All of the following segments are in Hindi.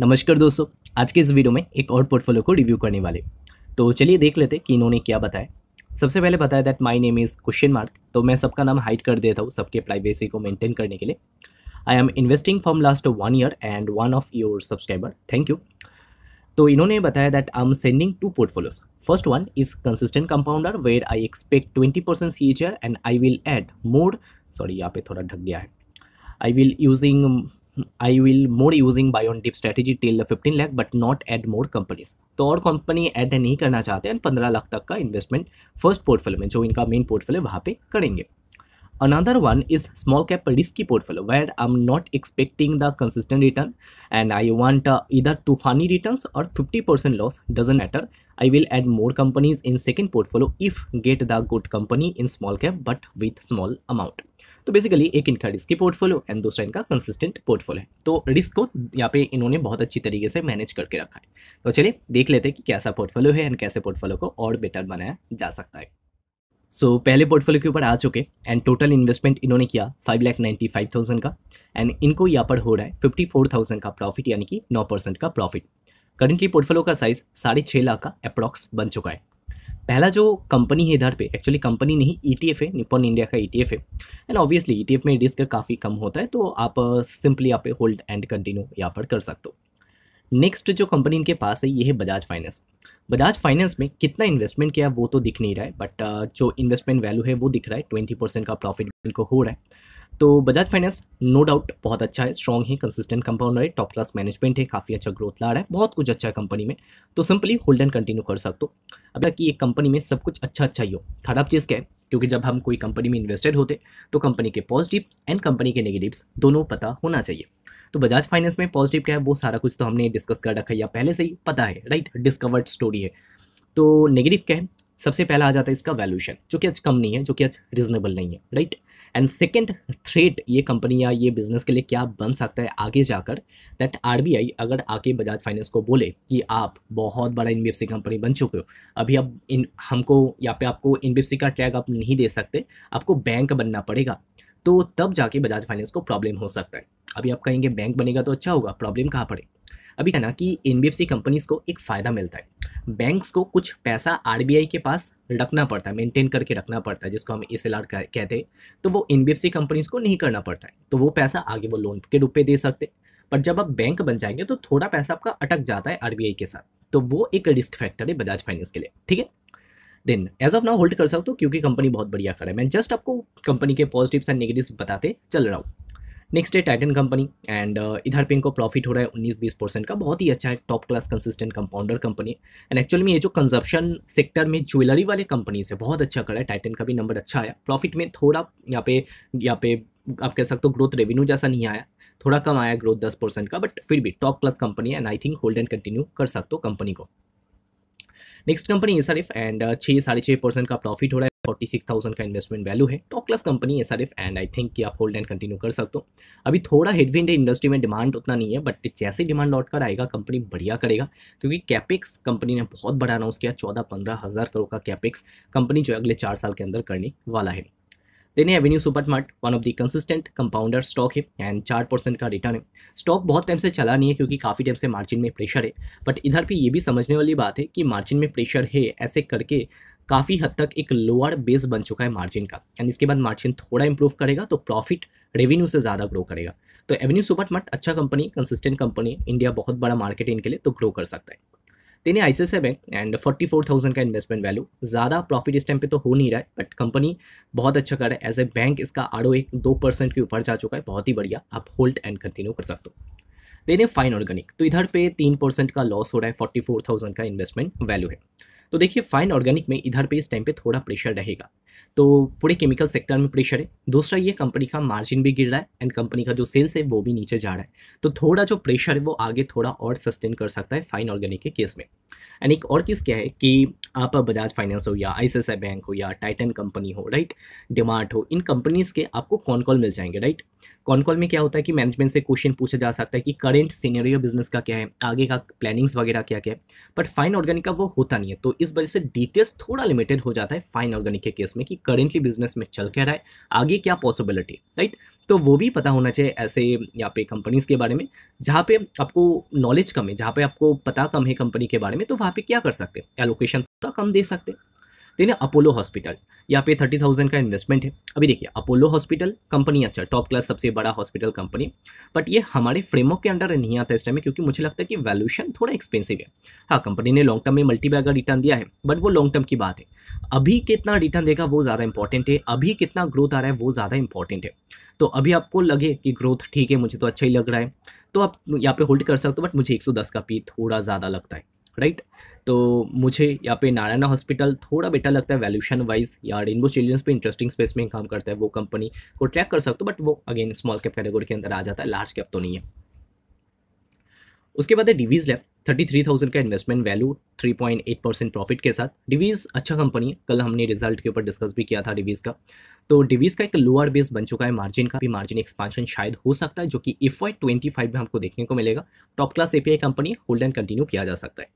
नमस्कार दोस्तों आज के इस वीडियो में एक और पोर्टफोलियो को रिव्यू करने वाले तो चलिए देख लेते कि इन्होंने क्या बताया सबसे पहले बताया that my name is question mark तो मैं सबका नाम हाइड कर देता हूँ सबके प्राइवेसी को मेंटेन करने के लिए I am investing from last one year and one of your subscriber thank you तो इन्होंने बताया that I am sending two portfolios first one is consistent compounder where I expect twenty percent C and I will add more sorry यहाँ पे थोड़ा ढक गया है I will using I will more using buy on dip strategy till fifteen lakh but not add more companies तो और कंपनी एड नहीं करना चाहते हैं पंद्रह लाख तक का इन्वेस्टमेंट फर्स्ट पोर्टफोलियो में जो इनका मेन पोर्टफोलियो वहाँ पे करेंगे Another one is small cap risky portfolio where I'm not expecting the consistent return and I want uh, either two funny returns or 50% loss doesn't matter. I will add more companies in second portfolio if get the good company in small cap but with small amount. तो बेसिकली एक इनका रिस्की पोर्टफोलियो एंड दूसरा इनका कंसिस्टेंट पोर्टफोलियो है तो रिस्क को यहाँ पे इन्होंने बहुत अच्छी तरीके से मैनेज करके रखा है तो चलिए देख लेते हैं कि कैसा पोर्टफोलियो है एंड कैसे पोर्टफोलियो को और बेटर बनाया जा सकता है सो so, पहले पोर्टफोलियो के ऊपर आ चुके एंड टोटल इन्वेस्टमेंट इन्होंने किया five lakh ninety five thousand का एंड इनको यहाँ पर हो रहा है फिफ्टी फोर थाउजेंड का प्रॉफिट यानी कि नौ परसेंट का प्रॉफिट करंटली पोर्टफोलियो का साइज साढ़े छः लाख का अप्रॉक्स बन चुका है पहला जो कंपनी है इधर पे एक्चुअली कंपनी नहीं ई e है निपॉन इंडिया का ई e है एंड ऑब्वियसली ई में रिस्क काफ़ी कम होता है तो आप सिंपली यहाँ पे होल्ड एंड कंटिन्यू यहाँ पर कर सकते हो नेक्स्ट जो कंपनी इनके पास है ये है बजाज फाइनेंस बजाज फाइनेंस में कितना इन्वेस्टमेंट किया वो तो दिख नहीं रहा है बट uh, जो इन्वेस्टमेंट वैल्यू है वो दिख रहा है ट्वेंटी परसेंट का प्रॉफिट इनको हो रहा है तो बजाज फाइनेंस नो डाउट बहुत अच्छा है स्ट्रॉन्ग है कंसिस्टेंट कंपाउंडर है टॉप क्लास मैनेजमेंट है काफ़ी अच्छा ग्रोथ ला रहा है बहुत कुछ अच्छा है कंपनी में तो सिंपली होल्ड एंड कंटिन्यू कर सकते हो अब कि एक कंपनी में सब कुछ अच्छा अच्छा ही हो खराब चीज़ क्या है क्योंकि जब हम कोई कंपनी में इन्वेस्टेड होते तो कंपनी के पॉजिटिव्स एंड कंपनी के नेगेटिव्स दोनों पता होना चाहिए तो बजाज फाइनेंस में पॉजिटिव क्या है वो सारा कुछ तो हमने डिस्कस कर रखा है या पहले से ही पता है राइट डिस्कवर्ड स्टोरी है तो नेगेटिव क्या है सबसे पहला आ जाता है इसका वैल्यूशन जो कि आज कम नहीं है जो कि आज रिजनेबल नहीं है राइट एंड सेकेंड थ्रेट ये कंपनी या ये बिजनेस के लिए क्या बन सकता है आगे जाकर दैट आर अगर आके बजाज फाइनेंस को बोले कि आप बहुत बड़ा एन कंपनी बन चुके हो अभी अब इन हमको यहाँ पे आपको एन का टैग आप नहीं दे सकते आपको बैंक बनना पड़ेगा तो तब जाके बजाज फाइनेंस को प्रॉब्लम हो सकता है अभी आप कहेंगे बैंक बनेगा तो अच्छा होगा प्रॉब्लम कहाँ पड़े अभी कहना कि एन कंपनीज को एक फ़ायदा मिलता है बैंक्स को कुछ पैसा आर के पास रखना पड़ता है मेंटेन करके रखना पड़ता है जिसको हम एस कहते हैं तो वो एन कंपनीज को नहीं करना पड़ता है तो वो पैसा आगे वो लोन के रूप में दे सकते पर जब आप बैंक बन जाएंगे तो थोड़ा पैसा आपका अटक जाता है आर के साथ तो वो एक रिस्क फैक्टर है बजाज फाइनेंस के लिए ठीक है then as of now hold कर सकते हो क्योंकि कंपनी बहुत बढ़िया कर है मैं जस्ट आपको कंपनी के पॉजिटिव्स एंड नेगेटिव्स बताते चल रहा हूँ नेक्स्ट है टाइटन कंपनी एंड इधर पे इनको प्रॉफिट हो रहा है उन्नीस बीस परसेंट का बहुत ही अच्छा है top class consistent compounder company and actually में ये जो कंजप्शन सेक्टर में ज्वेलरी वाले कंपनी से बहुत अच्छा करा है टाइटन का भी नंबर अच्छा आया प्रॉफिट में थोड़ा यहाँ पे यहाँ पे आप कह सकते हो ग्रोथ रेवेन्यू जैसा नहीं आया थोड़ा कम आया ग्रोथ दस परसेंट का बट फिर भी top class company and I think hold and continue कर सकते हो कंपनी को नेक्स्ट कंपनी एस एंड छः साढ़े छः परसेंट का प्रॉफिट हो रहा है फोर्टी सिक्स थाउजेंड का इन्वेस्टमेंट वैल्यू है top class company S R F and I think कि आप होल्ड एंड कंटिन्यू कर सकते हो अभी थोड़ा हेडविंड है इंडस्ट्री में डिमांड उतना नहीं है बट जैसे डिमांड लौट कर आएगा कंपनी बढ़िया करेगा क्योंकि कैपेक्स कंपनी ने बहुत बड़ा अनाउंस किया चौदह पंद्रह हज़ार करोड़ का कैपेक्स कंपनी जो अगले चार साल के अंदर करने वाला है then Avenue Supermart one of the consistent compounder stock है एंड चार परसेंट का रिटर्न है स्टॉक बहुत टाइम से चला नहीं है क्योंकि काफ़ी टाइम से मार्जिन में प्रेशर है बट इधर भी ये भी समझने वाली बात है कि मार्जिन में प्रेशर है ऐसे करके काफ़ी हद तक एक लोअर बेस बन चुका है मार्जिन का एंड इसके बाद मार्जिन थोड़ा इंप्रूव करेगा तो प्रॉफिट रेवेन्यू से ज़्यादा ग्रो करेगा तो एवेन्यू मट अच्छा कंपनी कंसिस्टेंट कंपनी इंडिया बहुत बड़ा मार्केट इनके लिए तो ग्रो कर सकता है देने I C bank and forty four thousand का इन्वेस्टमेंट वैल्यू ज़्यादा प्रॉफिट इस टाइम पे तो हो नहीं रहा है बट कंपनी बहुत अच्छा कर रहा है एज ए बैंक इसका आर एक दो परसेंट के ऊपर जा चुका है बहुत ही बढ़िया आप होल्ड एंड कंटिन्यू कर सकते हो देने फाइन ऑर्गेनिक तो इधर पे तीन परसेंट का लॉस हो रहा है फोर्टी फोर थाउजेंड का इन्वेस्टमेंट वैल्यू है तो देखिए फाइन ऑर्गेनिक में इधर पे इस टाइम पे थोड़ा प्रेशर रहेगा तो पूरे केमिकल सेक्टर में प्रेशर है दूसरा ये कंपनी का मार्जिन भी गिर रहा है एंड कंपनी का जो सेल्स है वो भी नीचे जा रहा है तो थोड़ा जो प्रेशर है वो आगे थोड़ा और सस्टेन कर सकता है फाइन ऑर्गेनिक के केस में एंड एक और चीज़ क्या है कि आप बजाज फाइनेंस हो या आई बैंक हो या टाइटन कंपनी हो राइट डिमार्ट हो इन कंपनीज़ के आपको कॉन कॉल मिल जाएंगे राइट कॉन कॉल में क्या होता है कि मैनेजमेंट से क्वेश्चन पूछा जा सकता है कि करेंट सीनरी बिजनेस का क्या है आगे का प्लानिंग्स वगैरह क्या क्या है बट फाइन ऑर्गेनिक का वो होता नहीं है तो इस वजह से डिटेल्स थोड़ा लिमिटेड हो जाता है फाइन ऑर्गेनिक के केस में में कि करेंटली बिजनेस में चल क्या रहा है आगे क्या पॉसिबिलिटी राइट तो वो भी पता होना चाहिए ऐसे यहाँ पे कंपनीज़ के बारे में जहाँ पे आपको नॉलेज कम है जहाँ पे आपको पता कम है कंपनी के बारे में तो वहाँ पे क्या कर सकते हैं एलोकेशन थोड़ा कम दे सकते हैं देन अपोलो हॉस्पिटल यहाँ पे थर्टी थाउजेंड का इन्वेस्टमेंट है अभी देखिए अपोलो हॉस्पिटल कंपनी अच्छा टॉप क्लास सबसे बड़ा हॉस्पिटल कंपनी बट ये हमारे फ्रेमवर्क के अंडर नहीं आता इस टाइम में क्योंकि मुझे लगता है कि वैल्यूशन थोड़ा एक्सपेंसिव है हाँ कंपनी ने लॉन्ग टर्म में मल्टी रिटर्न दिया है बट वो लॉन्ग टर्म की बात है अभी कितना रिटर्न देगा वो ज़्यादा इंपॉर्टेंट है अभी कितना ग्रोथ आ रहा है वो ज़्यादा इंपॉर्टेंट है तो अभी आपको लगे कि ग्रोथ ठीक है मुझे तो अच्छा ही लग रहा है तो आप यहाँ पे होल्ड कर सकते हो बट मुझे 110 का पी थोड़ा ज़्यादा लगता है राइट तो मुझे यहाँ पे नारायणा हॉस्पिटल थोड़ा बेटर लगता है वैल्यूशन वाइज या रेनबो चिल्ड्रंस पे इंटरेस्टिंग स्पेस में काम करता है वो कंपनी को ट्रैक कर सकते हो बट वो अगेन स्मॉल कैप कैटेगरी के अंदर आ जाता है लार्ज कैप तो नहीं है उसके बाद है Divi's lab thirty three thousand का investment value three point eight percent profit के साथ डिवीज़ अच्छा कंपनी है कल हमने रिजल्ट के ऊपर डिस्कस भी किया था डिवीज़ का तो डिवीज़ का एक लोअर बेस बन चुका है मार्जिन का भी मार्जिन एक्सपांशन शायद हो सकता है जो कि एफ वाई ट्वेंटी फाइव में हमको देखने को मिलेगा top class API company hold and continue किया जा सकता है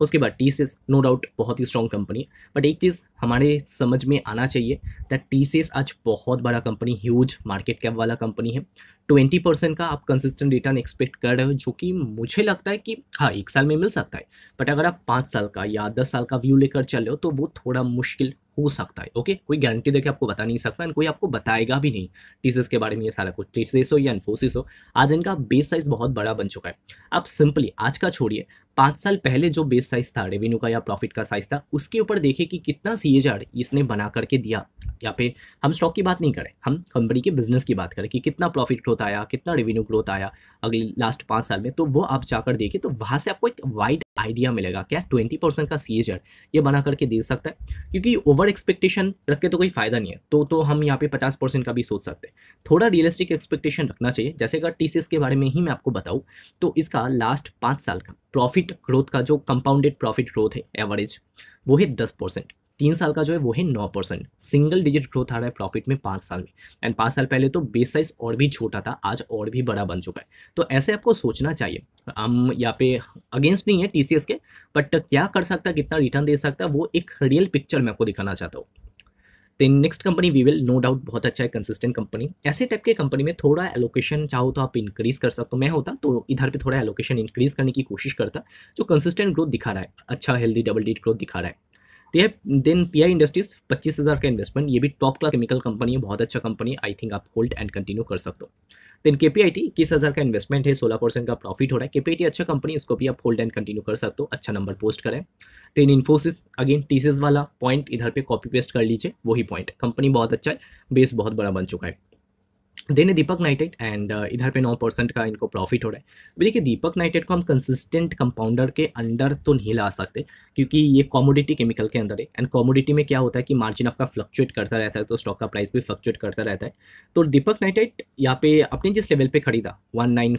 उसके बाद टी नो डाउट बहुत ही स्ट्रॉन्ग कंपनी है बट एक चीज़ हमारे समझ में आना चाहिए दैट टी आज बहुत बड़ा कंपनी ह्यूज मार्केट कैप वाला कंपनी है ट्वेंटी परसेंट का आप कंसिस्टेंट रिटर्न एक्सपेक्ट कर रहे हो जो कि मुझे लगता है कि हाँ एक साल में मिल सकता है बट अगर आप पाँच साल का या दस साल का व्यू लेकर चल रहे हो तो वो थोड़ा मुश्किल हो सकता है ओके कोई गारंटी देके आपको बता नहीं सकता एंड कोई आपको बताएगा भी नहीं टीसीएस के बारे में ये सारा कुछ टीसीएस हो या इन्फोसिस हो आज इनका बेस साइज बहुत बड़ा बन चुका है आप सिंपली आज का छोड़िए पाँच साल पहले जो बेस साइज था रेवेन्यू का या प्रॉफिट का साइज था उसके ऊपर देखें कि कितना सी इसने बना करके दिया या फिर हम स्टॉक की बात नहीं करें हम कंपनी के बिजनेस की बात करें कि कितना प्रॉफिट ग्रोथ आया कितना रेवेन्यू ग्रोथ आया अगले लास्ट पाँच साल में तो वो आप जाकर देखिए तो वहाँ से आपको एक वाइड आइडिया मिलेगा क्या ट्वेंटी परसेंट का सी ये बना करके दे सकता है क्योंकि ओवर एक्सपेक्टेशन रख के तो कोई फ़ायदा नहीं है तो तो हम यहाँ पे पचास परसेंट का भी सोच सकते हैं थोड़ा रियलिस्टिक एक्सपेक्टेशन रखना चाहिए जैसे अगर टी के बारे में ही मैं आपको बताऊँ तो इसका लास्ट पाँच साल का प्रॉफिट ग्रोथ का जो कंपाउंडेड प्रॉफिट ग्रोथ है एवरेज वो है दस परसेंट तीन साल का जो है वो है नौ परसेंट सिंगल डिजिट ग्रोथ आ रहा है प्रॉफिट में पाँच साल में एंड पाँच साल पहले तो बेस साइज और भी छोटा था आज और भी बड़ा बन चुका है तो ऐसे आपको सोचना चाहिए हम यहाँ पे अगेंस्ट नहीं है टी के बट क्या कर सकता है कितना रिटर्न दे सकता वो एक रियल पिक्चर मैं आपको दिखाना चाहता हूँ then next company we will no doubt बहुत अच्छा है कंसिस्टेंट कंपनी ऐसे टाइप के कंपनी में थोड़ा एलोकेशन चाहो तो आप इंक्रीज कर सकते हो मैं होता तो इधर पे थोड़ा एलोकेशन इंक्रीज करने की कोशिश करता जो कंसिस्टेंट ग्रोथ दिखा रहा है अच्छा हेल्दी डबल डिजिट ग्रोथ दिखा रहा है दे देन पी इंडस्ट्रीज पच्चीस हज़ार का इन्वेस्टमेंट ये भी टॉप क्लास केमिकल कंपनी है बहुत अच्छा कंपनी आई थिंक आप होल्ड एंड कंटिन्यू कर सकते हो देन के पी आई टी इक्कीस हज़ार का इन्वेस्टमेंट है सोलह परसेंट का प्रॉफिट हो रहा है के पी आई टी अच्छा कंपनी इसको भी आप होल्ड एंड कंटिन्यू कर सकते हो अच्छा नंबर पोस्ट करें देन इन्फोसिस अगेन टीसीस वाला पॉइंट इधर पे कॉपी पेस्ट कर लीजिए वही पॉइंट कंपनी बहुत अच्छा है बेस बहुत बड़ा बन चुका है देन है दीपक नाइटेड एंड uh, इधर पे नौ परसेंट का इनको प्रॉफिट हो रहा है तो देखिए दीपक नाइटेड को हम कंसिस्टेंट कंपाउंडर के अंडर तो नहीं ला सकते क्योंकि ये कॉमोडिटी केमिकल के अंदर है एंड कॉमोडिटी में क्या होता है कि मार्जिन आपका फ्लक्चुएट करता रहता है तो स्टॉक का प्राइस भी फ्लक्चुएट करता रहता है तो दीपक नाइटेड यहाँ पे अपने जिस लेवल पर खरीदा वन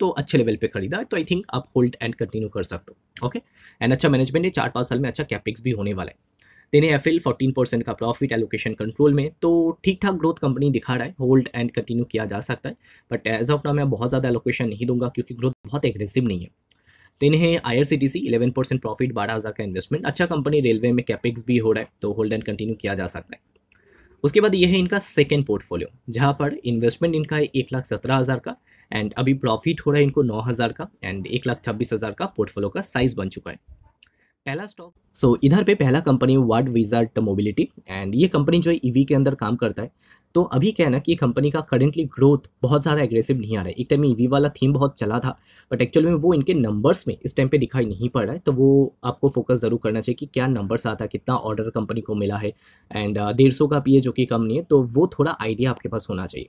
तो अच्छे लेवल पर खरीदा तो आई थिंक आप होल्ड एंड कंटिन्यू कर सकते हो ओके एंड अच्छा मैनेजमेंट है चार पाँच साल में अच्छा कैपिक्स भी होने वाला है देने एफ एल फोर्टीन का प्रॉफिट एलोकेशन कंट्रोल में तो ठीक ठाक ग्रोथ कंपनी दिखा रहा है होल्ड एंड कंटिन्यू किया जा सकता है बट एज ऑफ नाउ मैं बहुत ज़्यादा एलोकेशन नहीं दूंगा क्योंकि ग्रोथ बहुत एग्रेसिव नहीं है देने है I R C T C eleven percent profit बारह हज़ार का इन्वेस्टमेंट अच्छा कंपनी रेलवे में कैपेक्स भी हो रहा है तो होल्ड एंड कंटिन्यू किया जा सकता है उसके बाद ये है इनका सेकेंड पोर्टफोलियो जहाँ पर इन्वेस्टमेंट इनका है एक लाख सत्रह हज़ार का एंड अभी प्रॉफिट हो रहा है इनको नौ हज़ार का एंड एक लाख छब्बीस हज़ार का पोर्टफोलियो का साइज़ बन चुका है पहला स्टॉक सो so, इधर पे पहला company Wardwizard mobility and ये कंपनी जो है ईवी e के अंदर काम करता है तो अभी क्या है ना कि कंपनी का करेंटली ग्रोथ बहुत ज़्यादा एग्रेसिव नहीं आ रहा है एक टाइम में ईवी e वाला थीम बहुत चला था बट एक्चुअल में वो इनके नंबर्स में इस टाइम पे दिखाई नहीं पड़ रहा है तो वो आपको फोकस ज़रूर करना चाहिए कि क्या नंबर्स आता है कितना ऑर्डर कंपनी को मिला है एंड uh, डेढ़ सौ का पी जो कि कम नहीं है तो वो थोड़ा आइडिया आपके पास होना चाहिए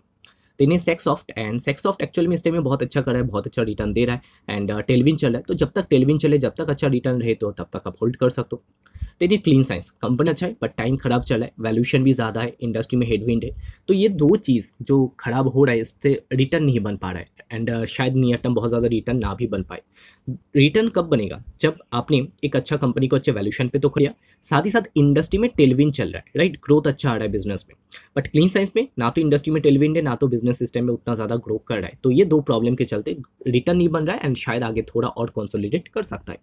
तो इन्हें Saksoft and Saksoft actual में इस टाइम में बहुत अच्छा कर रहा है बहुत अच्छा रिटर्न दे रहा है एंड टेलविन uh, चल रहा है तो जब तक टेलविन चले जब तक अच्छा रिटर्न रहे तो तब तक आप होल्ड कर सकते हो तो ये क्लीन साइंस कंपनी अच्छा है बट टाइम खराब चला है वैल्यूशन भी ज़्यादा है इंडस्ट्री में हेडविंड है तो ये दो चीज़ जो खराब हो रहा है इससे रिटर्न नहीं बन पा रहा है एंड uh, शायद नियर टर्म बहुत ज़्यादा रिटर्न ना भी बन पाए रिटर्न कब बनेगा जब आपने एक अच्छा कंपनी को अच्छे वैल्यूशन पे तो खड़िया साथ ही साथ इंडस्ट्री में टेलविन चल रहा है राइट ग्रोथ अच्छा आ रहा है बिजनेस में बट क्लीन साइंस में ना तो इंडस्ट्री में टेलविन है ना तो बिजनेस सिस्टम में उतना ज़्यादा ग्रो कर रहा है तो ये दो प्रॉब्लम के चलते रिटर्न नहीं बन रहा है एंड शायद आगे थोड़ा और कॉन्सोलिडेट कर सकता है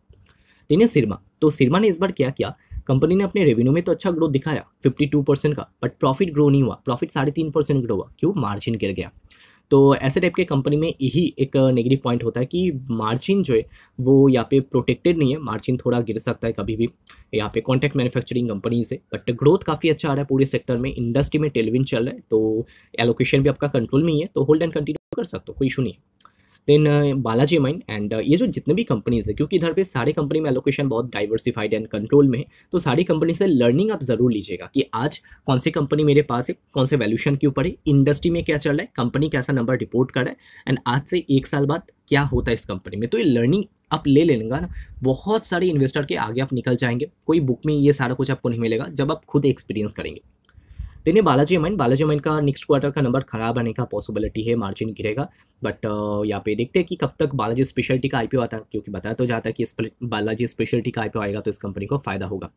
तीन सिरमा तो सिरमा ने इस बार क्या किया कंपनी ने अपने रेवेन्यू में तो अच्छा ग्रोथ दिखाया 52 परसेंट का बट प्रॉफिट ग्रो नहीं हुआ प्रॉफिट साढ़े तीन परसेंट ग्रो हुआ क्यों मार्जिन गिर गया तो ऐसे टाइप के कंपनी में यही एक नेगेटिव पॉइंट होता है कि मार्जिन जो है वो यहाँ पे प्रोटेक्टेड नहीं है मार्जिन थोड़ा गिर सकता है कभी भी यहाँ पे कॉन्टैक्ट मैन्युफैक्चरिंग कंपनी से बट ग्रोथ काफ़ी अच्छा आ रहा है पूरे सेक्टर में इंडस्ट्री में टेलीविन चल रहा है तो एलोकेशन भी आपका कंट्रोल में ही है तो होल्ड एंड कंटिन्यू कर सकते हो कोई इशू नहीं है देन बालाजी माइन एंड ये जो जितने भी कंपनीज़ है क्योंकि इधर पे सारी कंपनी में एलोकेशन बहुत डाइवर्सिफाइड एंड कंट्रोल में है तो सारी कंपनी से लर्निंग आप ज़रूर लीजिएगा कि आज कौन सी कंपनी मेरे पास है कौन से वैल्यूशन के ऊपर है इंडस्ट्री में क्या चल रहा है कंपनी कैसा नंबर रिपोर्ट कर रहा है एंड आज से एक साल बाद क्या होता है इस कंपनी में तो ये लर्निंग आप ले लेगा ना बहुत सारे इन्वेस्टर के आगे आप निकल जाएंगे कोई बुक में ये सारा कुछ आपको नहीं मिलेगा जब आप खुद एक्सपीरियंस करेंगे देन बालाजी माइंड बालाजी माइंड का नेक्स्ट क्वार्टर का नंबर खराब आने का पॉसिबिलिटी है मार्जिन गिरेगा बट uh, यहाँ पे देखते हैं कि कब तक बालाजी स्पेशलिटी का आईपीओ आता है क्योंकि बताया तो जाता है कि बालाजी स्पेशलिटी का आईपीओ आएगा तो इस कंपनी को फायदा होगा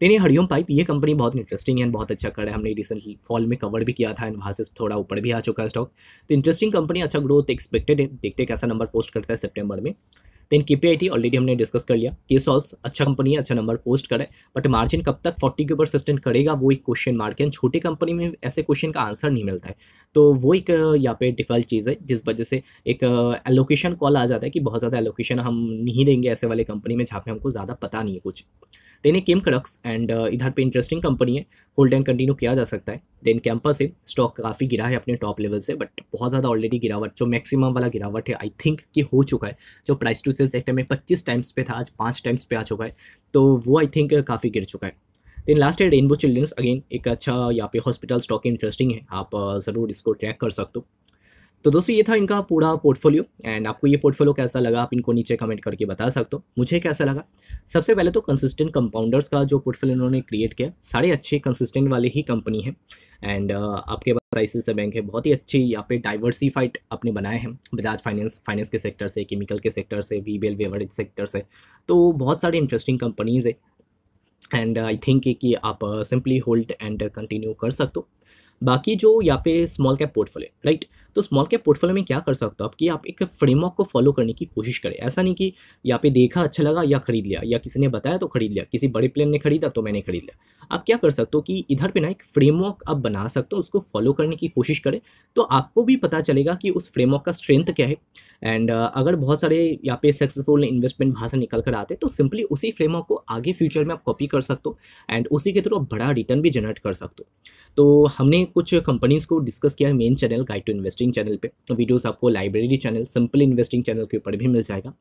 देन ये हरिओम पाइप ये कंपनी बहुत इंटरेस्टिंग है बहुत अच्छा कर है हमने रिसेंटली फॉल में कवर भी किया था एंड वहाँ से थोड़ा ऊपर भी आ चुका है स्टॉक तो इंटरेस्टिंग कंपनी अच्छा ग्रोथ एक्सपेक्टेड है देखते हैं कैसा नंबर पोस्ट करता है सेप्टेम्बर में देन केपीआईटी ऑलरेडी हमने डिस्कस कर लिया के सॉल्स अच्छा कंपनी है अच्छा नंबर पोस्ट करे बट मार्जिन कब तक फोर्टी के ऊपर सस्टेन करेगा वो एक क्वेश्चन मार्क है छोटे कंपनी में ऐसे क्वेश्चन का आंसर नहीं मिलता है तो वो एक यहाँ पे डिफॉल्ट चीज़ है जिस वजह से एक एलोकेशन कॉल आ जाता है कि बहुत ज़्यादा एलोकेशन हम नहीं देंगे ऐसे वाले कंपनी में जहाँ पे हमको ज़्यादा पता नहीं है कुछ देन केम कडक्स एंड इधर पे इंटरेस्टिंग कंपनी है होल्ड एंड कंटिन्यू किया जा सकता है देन कैंपस है स्टॉक काफ़ी गिरा है अपने टॉप लेवल से बट बहुत ज़्यादा ऑलरेडी गिरावट जो मैक्सिमम वाला गिरावट है आई थिंक कि हो चुका है जो प्राइस टू सेल सेक्टर में पच्चीस टाइम्स पे था आज पाँच टाइम्स पे आ चुका है तो वो आई थिंक काफ़ी गिर चुका है देन लास्ट है रेनबो चिल्ड्रंस अगेन एक अच्छा यहाँ पे हॉस्पिटल स्टॉक इंटरेस्टिंग है आप uh, ज़रूर इसको ट्रैक कर सकते हो तो दोस्तों ये था इनका पूरा पोर्टफोलियो एंड आपको ये पोर्टफोलियो कैसा लगा आप इनको नीचे कमेंट करके बता सकते हो मुझे कैसा लगा सबसे पहले तो कंसिस्टेंट कंपाउंडर्स का जो पोर्टफोलियो इन्होंने क्रिएट किया सारे अच्छे कंसिस्टेंट वाले ही कंपनी है एंड uh, आपके पास सी बैंक है बहुत ही अच्छी यहाँ पे डाइवर्सिफाइड आपने बनाए हैं बजाज फाइनेंस फाइनेंस के सेक्टर से केमिकल के सेक्टर से वी बी एल सेक्टर से तो बहुत सारे इंटरेस्टिंग कंपनीज़ है एंड आई थिंक कि आप सिंपली होल्ड एंड कंटिन्यू कर सकते हो बाकी जो यहाँ पे स्मॉल कैप पोर्टफोलियो राइट तो स्मॉल कैप पोर्टफोलियो में क्या कर सकते हो आप कि आप एक फ्रेमवर्क को फॉलो करने की कोशिश करें ऐसा नहीं कि यहाँ पे देखा अच्छा लगा या खरीद लिया या किसी ने बताया तो खरीद लिया किसी बड़े प्लेन ने खरीदा तो मैंने खरीद लिया आप क्या कर सकते हो कि इधर पे ना एक फ्रेमवर्क आप बना सकते हो उसको फॉलो करने की कोशिश करें तो आपको भी पता चलेगा कि उस फ्रेमवर्क का स्ट्रेंथ क्या है एंड uh, अगर बहुत सारे यहाँ पे सक्सेसफुल इन्वेस्टमेंट से निकल कर आते तो सिंपली उसी फ्रेमवर्क को आगे फ्यूचर में आप कॉपी कर सकते हो एंड उसी के थ्रू आप बड़ा रिटर्न भी जनरेट कर सकते हो तो हमने कुछ कंपनीज़ को डिस्कस किया है main channel guide to invest investing channel पे तो वीडियोस आपको library channel simple investing channel के ऊपर भी मिल जाएगा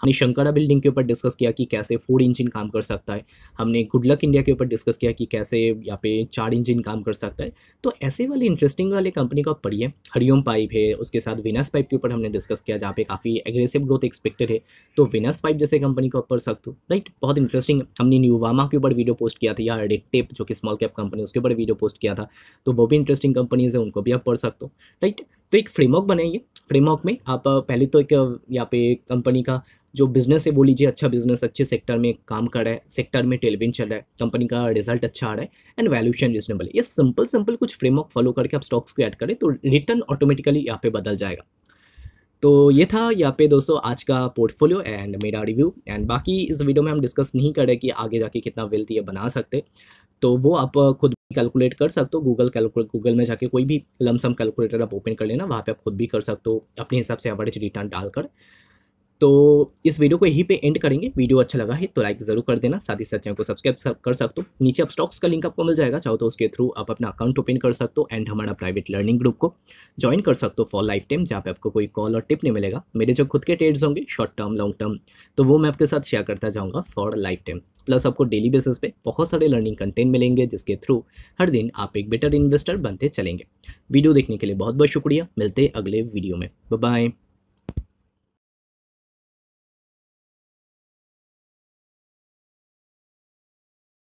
हमने शंकरा बिल्डिंग के ऊपर डिस्कस किया कि कैसे फोर इंजिन काम कर सकता है हमने गुड लक इंडिया के ऊपर डिस्कस किया कि कैसे यहाँ पे चार इंजिन काम कर सकता है तो ऐसे वाले इंटरेस्टिंग वाले कंपनी को आप पढ़िए हरिओम पाइप है उसके साथ विनस पाइप के ऊपर हमने डिस्कस किया जहाँ पे काफ़ी एग्रेसिव ग्रोथ एक्सपेक्टेड है तो विनस पाइप जैसे कंपनी को आप पढ़ सकते हो राइट बहुत इंटरेस्टिंग हमने न्यूवामा के ऊपर वीडियो पोस्ट किया था या रेड जो कि स्मॉल कैप कंपनी उसके ऊपर वीडियो पोस्ट किया था तो वो भी इंटरेस्टिंग कंपनीज है उनको भी आप पढ़ सकते हो राइट तो एक फ्रेमवर्क बनाइए फ्रेमवर्क में आप पहले तो एक यहाँ पे कंपनी का जो बिज़नेस है वो लीजिए अच्छा बिज़नेस अच्छे सेक्टर में काम कर रहा है सेक्टर में टेलविन चल रहा है कंपनी का रिजल्ट अच्छा आ रहा है एंड वैल्यूशन रिजनेबल है ये सिंपल सिंपल कुछ फ्रेमवर्क फॉलो करके आप स्टॉक्स को ऐड करें तो रिटर्न ऑटोमेटिकली यहाँ पे बदल जाएगा तो ये था यहाँ पे दोस्तों आज का पोर्टफोलियो एंड मेरा रिव्यू एंड बाकी इस वीडियो में हम डिस्कस नहीं कर रहे कि आगे जाके कितना वेल्थ ये बना सकते तो वो आप खुद कैलकुलेट कर सकते हो गूगल कैलकुलेट गूगल में जाके कोई भी लमसम कैलकुलेटर आप ओपन कर लेना वहाँ पे आप खुद भी कर सकते हो अपने हिसाब से एवरेज रिटर्न डालकर तो इस वीडियो को यहीं पे एंड करेंगे वीडियो अच्छा लगा है तो लाइक ज़रूर कर देना साथ ही साथ चैनल को सब्सक्राइब कर सकते हो नीचे आप स्टॉक्स का लिंक आपको मिल जाएगा चाहो तो उसके थ्रू आप अपना अकाउंट ओपन कर सकते हो एंड हमारा प्राइवेट लर्निंग ग्रुप को ज्वाइन कर सकते हो फॉर लाइफ टाइम जहाँ पे आपको कोई कॉल और टिप नहीं मिलेगा मेरे जो खुद के ट्रेड्स होंगे शॉर्ट टर्म लॉन्ग टर्म तो वो मैं आपके साथ शेयर करता जाऊँगा फॉर लाइफ टाइम प्लस आपको डेली बेसिस पे बहुत सारे लर्निंग कंटेंट मिलेंगे जिसके थ्रू हर दिन आप एक बेटर इन्वेस्टर बनते चलेंगे वीडियो देखने के लिए बहुत बहुत शुक्रिया मिलते हैं अगले वीडियो में बाय